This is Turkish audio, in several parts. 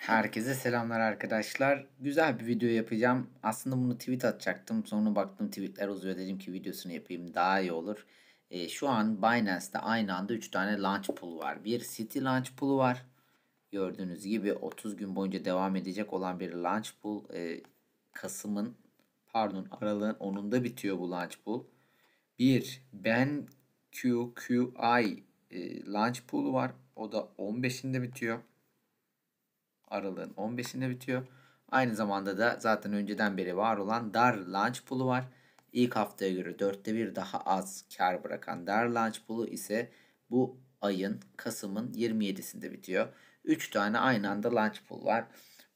Herkese selamlar arkadaşlar. Güzel bir video yapacağım. Aslında bunu tweet atacaktım. Sonra baktım tweetler uzuyor. Dedim ki videosunu yapayım daha iyi olur. E, şu an Binance'te aynı anda 3 tane launch pool var. Bir City launch pool var. Gördüğünüz gibi 30 gün boyunca devam edecek olan bir launch pool. E, Kasım'ın pardon Aralık'ın 10'unda bitiyor bu launch pool. Bir BenQQI e, launch pool var. O da 15'inde bitiyor. Aralığın 15'inde bitiyor. Aynı zamanda da zaten önceden beri var olan dar launch pool'u var. İlk haftaya göre dörtte bir daha az kar bırakan dar launch pool'u ise bu ayın Kasım'ın 27'sinde bitiyor. 3 tane aynı anda launch pool var.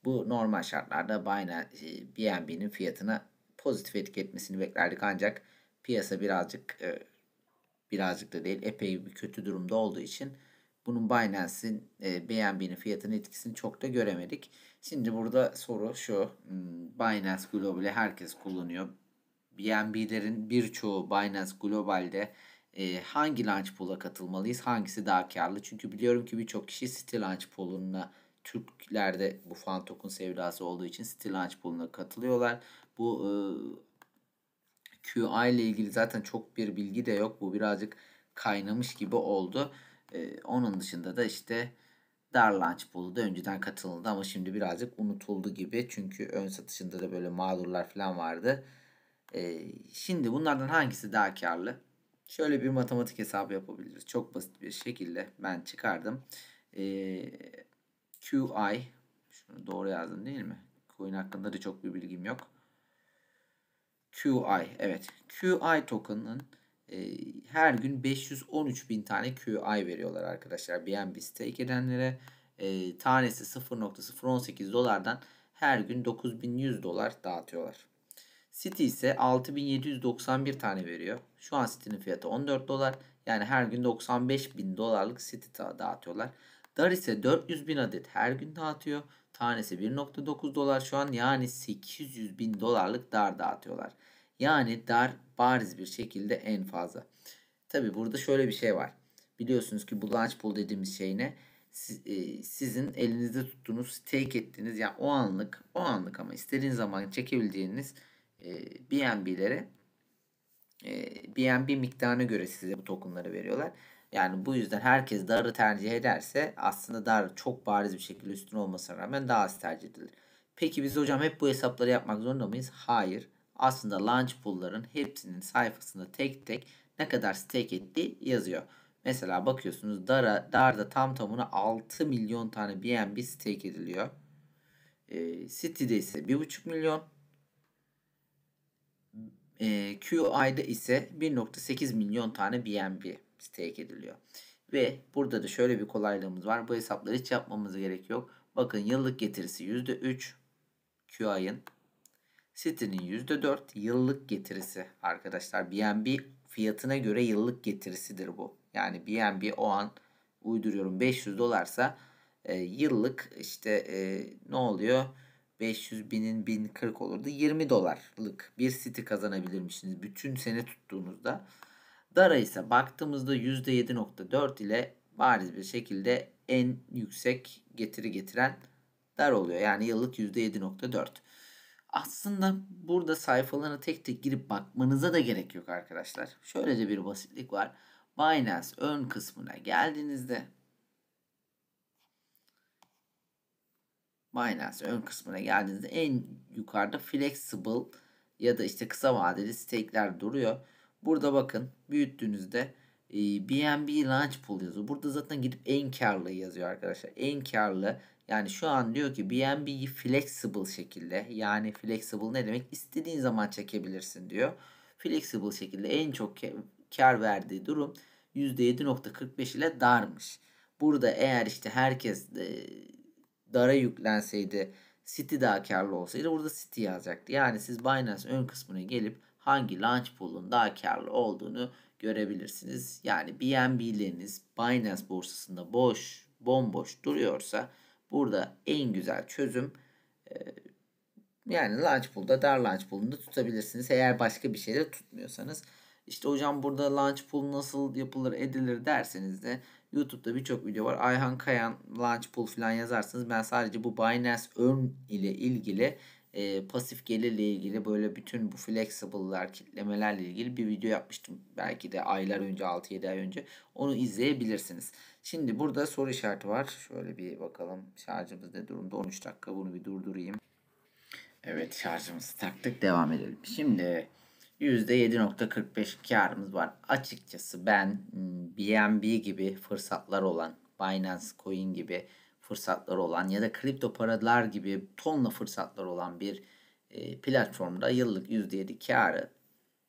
Bu normal şartlarda BNB'nin e, fiyatına pozitif etki etmesini beklerdik ancak piyasa birazcık e, birazcık da değil epey bir kötü durumda olduğu için bunun Binance'in e, BNB'nin fiyatının etkisini çok da göremedik. Şimdi burada soru şu. Hmm, Binance Global'i herkes kullanıyor. BNB'lerin birçoğu Binance Global'de e, hangi launch pool'a katılmalıyız? Hangisi daha karlı? Çünkü biliyorum ki birçok kişi City launch pool'una Türklerde bu fan token sevdası olduğu için City launch pool'una katılıyorlar. Bu e, QI ile ilgili zaten çok bir bilgi de yok. Bu birazcık kaynamış gibi oldu. Ee, onun dışında da işte Dar Launch da önceden katıldı ama şimdi birazcık unutuldu gibi. Çünkü ön satışında da böyle mağdurlar falan vardı. E, şimdi bunlardan hangisi daha karlı? Şöyle bir matematik hesabı yapabiliriz. Çok basit bir şekilde ben çıkardım. E, ee, QI şunu doğru yazdım değil mi? Coin hakkında da çok bir bilgim yok. QI evet. QI token'ın ee, her gün 513 bin tane QI veriyorlar arkadaşlar BNB stake edenlere. E, tanesi 0.018 dolardan her gün 9100 dolar dağıtıyorlar. City ise 6791 tane veriyor. Şu an City'nin fiyatı 14 dolar. Yani her gün 95 bin dolarlık City dağıtıyorlar. Dar ise 400 bin adet her gün dağıtıyor. Tanesi 1.9 dolar şu an yani 800 bin dolarlık dar dağıtıyorlar. Yani dar bariz bir şekilde en fazla. Tabi burada şöyle bir şey var. Biliyorsunuz ki bulunç pool dediğimiz şey ne? E, sizin elinizde tuttuğunuz, stake ettiğiniz yani o anlık, o anlık ama istediğiniz zaman çekebileceğiniz e, BNB'lere e, BNB miktarına göre size bu tokenları veriyorlar. Yani bu yüzden herkes DAR'ı tercih ederse aslında DAR çok bariz bir şekilde üstün olmasına rağmen daha az tercih edilir. Peki biz hocam hep bu hesapları yapmak zorunda mıyız? Hayır aslında launch pool'ların hepsinin sayfasında tek tek ne kadar stake ettiği yazıyor. Mesela bakıyorsunuz Dara, Dar'da tam tamına 6 milyon tane BNB stake ediliyor. E, City'de ise 1,5 milyon. E, ee, QI'da ise 1.8 milyon tane BNB stake ediliyor. Ve burada da şöyle bir kolaylığımız var. Bu hesapları hiç yapmamız gerek yok. Bakın yıllık getirisi %3 QI'ın Sitenin %4 yıllık getirisi arkadaşlar. BNB fiyatına göre yıllık getirisidir bu. Yani BNB o an uyduruyorum 500 dolarsa e, yıllık işte e, ne oluyor? 500 binin 1040 olurdu. 20 dolarlık bir siti kazanabilirmişsiniz bütün sene tuttuğunuzda. Dara ise baktığımızda %7.4 ile bariz bir şekilde en yüksek getiri getiren Dar oluyor. Yani yıllık %7.4. Aslında burada sayfalarına tek tek girip bakmanıza da gerek yok arkadaşlar. Şöyle de bir basitlik var. Binance ön kısmına geldiğinizde Binance ön kısmına geldiğinizde en yukarıda flexible ya da işte kısa vadeli stake'ler duruyor. Burada bakın büyüttüğünüzde BNB Launch Pool yazıyor. Burada zaten gidip en karlı yazıyor arkadaşlar. En karlı yani şu an diyor ki BNB'yi flexible şekilde yani flexible ne demek İstediğin zaman çekebilirsin diyor. Flexible şekilde en çok kar verdiği durum %7.45 ile darmış. Burada eğer işte herkes e, dara yüklenseydi City daha karlı olsaydı burada City yazacaktı. Yani siz Binance ön kısmına gelip hangi launch pool'un daha karlı olduğunu görebilirsiniz. Yani BNB'leriniz Binance borsasında boş, bomboş duruyorsa Burada en güzel çözüm e, yani launch pool'da dar launch pool'unda tutabilirsiniz. Eğer başka bir şeyde tutmuyorsanız. İşte hocam burada launch pool nasıl yapılır edilir derseniz de YouTube'da birçok video var. Ayhan Kayan launch pool falan yazarsınız ben sadece bu Binance Earn ile ilgili e, pasif gelirle ilgili böyle bütün bu flexible'lar, kitlemelerle ilgili bir video yapmıştım. Belki de aylar önce, 6-7 ay önce. Onu izleyebilirsiniz. Şimdi burada soru işareti var. Şöyle bir bakalım şarjımız ne durumda. 13 dakika bunu bir durdurayım. Evet şarjımızı taktık devam edelim. Şimdi %7.45 karımız var. Açıkçası ben BNB hmm, gibi fırsatlar olan Binance Coin gibi fırsatları olan ya da kripto paralar gibi tonla fırsatlar olan bir e, platformda yıllık %7 karı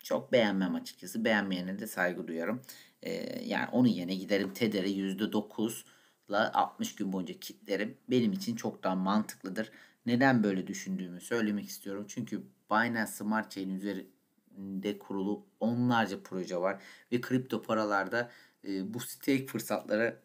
çok beğenmem açıkçası. Beğenmeyene de saygı duyarım. E, yani onun yerine giderim Tether'e %9 ile 60 gün boyunca kitlerim. Benim için çok daha mantıklıdır. Neden böyle düşündüğümü söylemek istiyorum. Çünkü Binance Smart Chain üzerinde kurulu onlarca proje var. Ve kripto paralarda e, bu stake fırsatları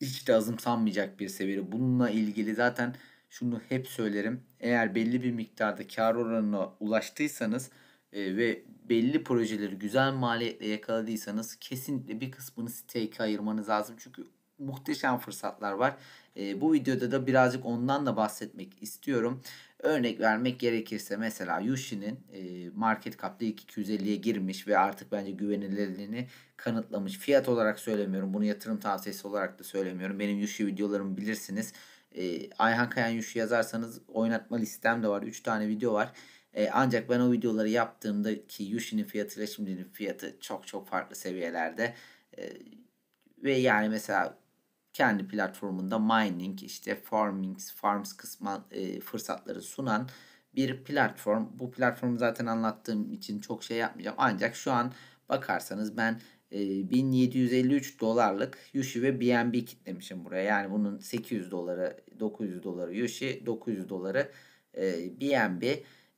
hiç de azımsanmayacak bir seviye. Bununla ilgili zaten şunu hep söylerim. Eğer belli bir miktarda kar oranına ulaştıysanız e, ve belli projeleri güzel maliyetle yakaladıysanız kesinlikle bir kısmını stake'e ayırmanız lazım. Çünkü muhteşem fırsatlar var. E, bu videoda da birazcık ondan da bahsetmek istiyorum. Örnek vermek gerekirse mesela Yushi'nin e, market cap'ta 250'ye girmiş ve artık bence güvenilirliğini kanıtlamış. Fiyat olarak söylemiyorum. Bunu yatırım tavsiyesi olarak da söylemiyorum. Benim Yushi videolarımı bilirsiniz. E, Ayhan Kayan Yushi yazarsanız oynatma listem de var. 3 tane video var. E, ancak ben o videoları yaptığımda ki Yushi'nin ile şimdinin fiyatı çok çok farklı seviyelerde. ve yani mesela kendi platformunda mining, işte farming, farms kısma e, fırsatları sunan bir platform. Bu platformu zaten anlattığım için çok şey yapmayacağım. Ancak şu an bakarsanız ben e, 1753 dolarlık Yushi ve BNB kitlemişim buraya. Yani bunun 800 doları, 900 doları Yushi, 900 doları e, BNB.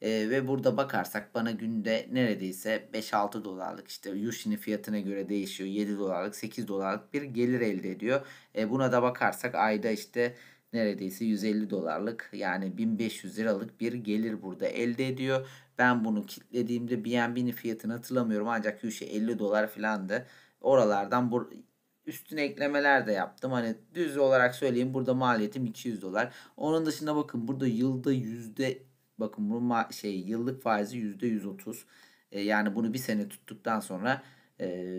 E, ve burada bakarsak bana günde neredeyse 5-6 dolarlık işte Yushin'in fiyatına göre değişiyor. 7 dolarlık 8 dolarlık bir gelir elde ediyor. E, buna da bakarsak ayda işte neredeyse 150 dolarlık yani 1500 liralık bir gelir burada elde ediyor. Ben bunu kitlediğimde BNB'nin fiyatını hatırlamıyorum ancak Yushi 50 dolar filandı. Oralardan bu üstüne eklemeler de yaptım. Hani düz olarak söyleyeyim burada maliyetim 200 dolar. Onun dışında bakın burada yılda yüzde Bakın bunun ma şey yıllık faizi yüzde yüz otuz e, yani bunu bir sene tuttuktan sonra e,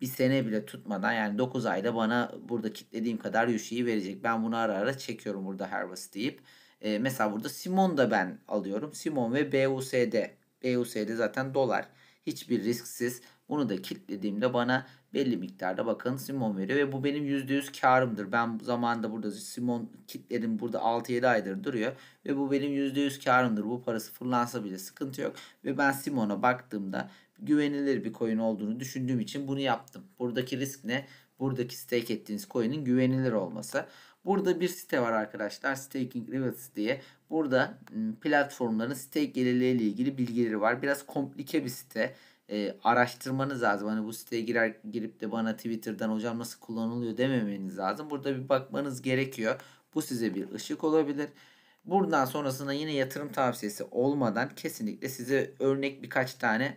bir sene bile tutmadan yani 9 ayda bana burada kitlediğim kadar Yoshi'yi verecek. Ben bunu ara ara çekiyorum burada Harvest deyip. E, mesela burada Simon da ben alıyorum. Simon ve BUSD. BUSD zaten dolar. Hiçbir risksiz. Bunu da kilitlediğimde bana belli miktarda bakın Simon veriyor ve bu benim %100 karımdır. Ben zamanında burada Simon kitlerim burada 6-7 aydır duruyor ve bu benim %100 karımdır. Bu parası fırlansa bile sıkıntı yok ve ben Simon'a baktığımda güvenilir bir coin olduğunu düşündüğüm için bunu yaptım. Buradaki risk ne? Buradaki stake ettiğiniz coin'in güvenilir olması. Burada bir site var arkadaşlar. Staking Rewards diye. Burada ıı, platformların stake ile ilgili bilgileri var. Biraz komplike bir site. E, araştırmanız lazım. Hani bu siteye girer girip de bana Twitter'dan hocam nasıl kullanılıyor dememeniz lazım. Burada bir bakmanız gerekiyor. Bu size bir ışık olabilir. Buradan sonrasında yine yatırım tavsiyesi olmadan kesinlikle size örnek birkaç tane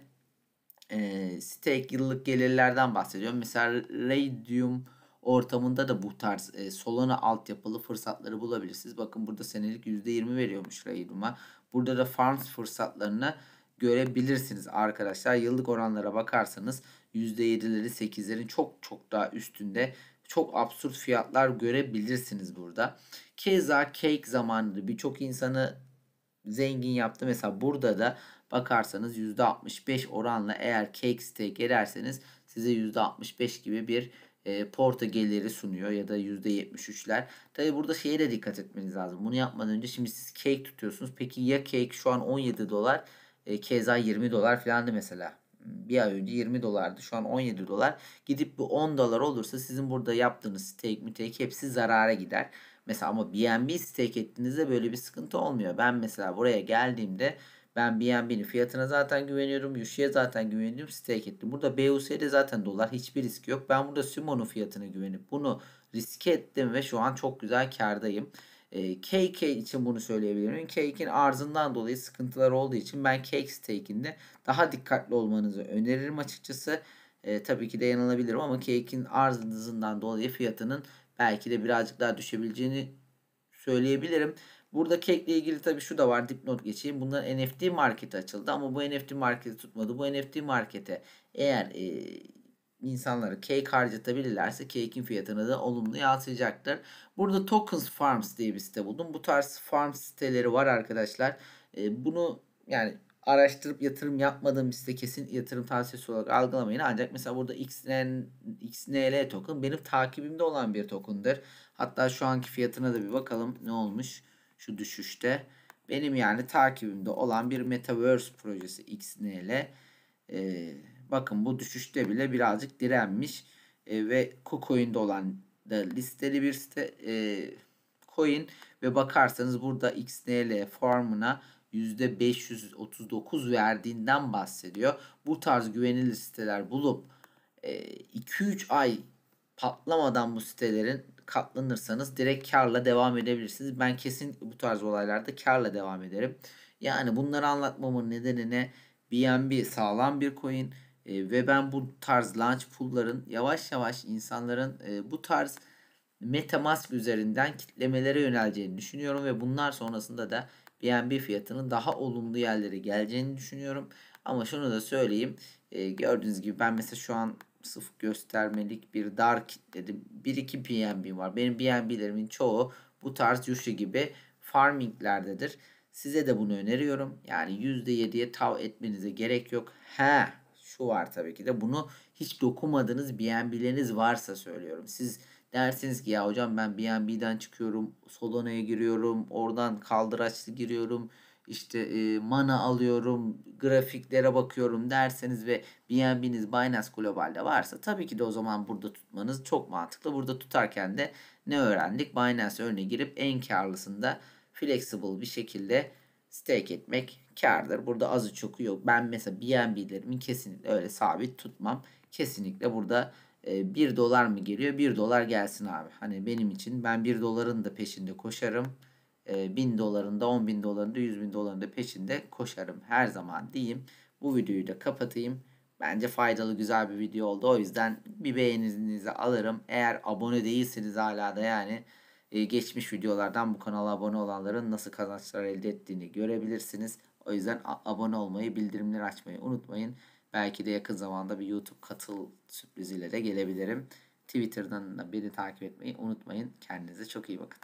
e, stake yıllık gelirlerden bahsediyorum. Mesela Radium ortamında da bu tarz e, Solana altyapılı fırsatları bulabilirsiniz. Bakın burada senelik %20 veriyormuş Raidum'a. Burada da farms fırsatlarını görebilirsiniz arkadaşlar. Yıllık oranlara bakarsanız %7'leri 8'lerin çok çok daha üstünde çok absürt fiyatlar görebilirsiniz burada. Keza cake zamanında birçok insanı zengin yaptı. Mesela burada da bakarsanız %65 oranla eğer cake stake ederseniz size %65 gibi bir e, porta geliri sunuyor ya da %73'ler. Tabi burada şeye de dikkat etmeniz lazım. Bunu yapmadan önce şimdi siz cake tutuyorsunuz. Peki ya cake şu an 17 dolar e, keza 20 dolar filandı mesela. Bir ay önce 20 dolardı şu an 17 dolar. Gidip bu 10 dolar olursa sizin burada yaptığınız stake mütake hepsi zarara gider. Mesela ama BNB stake ettiğinizde böyle bir sıkıntı olmuyor. Ben mesela buraya geldiğimde ben BNB'nin fiyatına zaten güveniyorum. Yuşi'ye zaten güveniyorum. Stake ettim. Burada BUS'de zaten dolar. Hiçbir risk yok. Ben burada Sumo'nun fiyatına güvenip bunu riske ettim ve şu an çok güzel kardayım. E, ee, KK için bunu söyleyebilirim. Cake'in arzından dolayı sıkıntılar olduğu için ben Cake stake'inde daha dikkatli olmanızı öneririm açıkçası. E, tabii ki de yanılabilirim ama Cake'in arzından dolayı fiyatının belki de birazcık daha düşebileceğini söyleyebilirim. Burada kekle ilgili tabii şu da var dipnot geçeyim. bunlar NFT marketi açıldı ama bu NFT marketi tutmadı. Bu NFT markete eğer e, insanlara cake harcatabilirlerse cake'in fiyatını da olumlu yansıyacaktır. Burada Tokens Farms diye bir site buldum. Bu tarz farm siteleri var arkadaşlar. E, bunu yani araştırıp yatırım yapmadığım bir site kesin yatırım tavsiyesi olarak algılamayın. Ancak mesela burada XN, XNL token benim takibimde olan bir tokendir Hatta şu anki fiyatına da bir bakalım ne olmuş şu düşüşte. Benim yani takibimde olan bir Metaverse projesi XNL. E, ee, bakın bu düşüşte bile birazcık direnmiş. E, ve KuCoin'de olan da listeli bir site, e, coin ve bakarsanız burada XNL formuna %539 verdiğinden bahsediyor. Bu tarz güvenilir siteler bulup 2-3 e, ay patlamadan bu sitelerin katlanırsanız direkt karla devam edebilirsiniz. Ben kesin bu tarz olaylarda karla devam ederim. Yani bunları anlatmamın nedeni ne? BNB sağlam bir coin e, ve ben bu tarz launch pool'ların yavaş yavaş insanların e, bu tarz Metamask üzerinden kitlemelere yöneleceğini düşünüyorum ve bunlar sonrasında da BNB fiyatının daha olumlu yerlere geleceğini düşünüyorum. Ama şunu da söyleyeyim. E, gördüğünüz gibi ben mesela şu an sıf göstermelik bir dar kitledi. 1 iki BNB var. Benim BNB'lerimin çoğu bu tarz Yushi gibi farminglerdedir. Size de bunu öneriyorum. Yani %7'ye tav etmenize gerek yok. He şu var tabii ki de bunu hiç dokunmadığınız BNB'leriniz varsa söylüyorum. Siz dersiniz ki ya hocam ben BNB'den çıkıyorum. Solona'ya giriyorum. Oradan kaldıraçlı giriyorum işte e, mana alıyorum, grafiklere bakıyorum derseniz ve BNB'niz Binance Global'de varsa tabii ki de o zaman burada tutmanız çok mantıklı. Burada tutarken de ne öğrendik? Binance örneğe girip en karlısında flexible bir şekilde stake etmek kardır. Burada azı çoku yok. Ben mesela BNB'lerimi kesinlikle öyle sabit tutmam. Kesinlikle burada e, 1 dolar mı geliyor? 1 dolar gelsin abi. Hani benim için ben 1 doların da peşinde koşarım 1000 dolarında, 10 bin dolarında, 100 bin dolarında peşinde koşarım her zaman diyeyim. Bu videoyu da kapatayım. Bence faydalı güzel bir video oldu. O yüzden bir beğeninizi alırım. Eğer abone değilsiniz hala da yani e, geçmiş videolardan bu kanala abone olanların nasıl kazançlar elde ettiğini görebilirsiniz. O yüzden abone olmayı, bildirimleri açmayı unutmayın. Belki de yakın zamanda bir YouTube katıl sürpriziyle de gelebilirim. Twitter'dan da beni takip etmeyi unutmayın. Kendinize çok iyi bakın.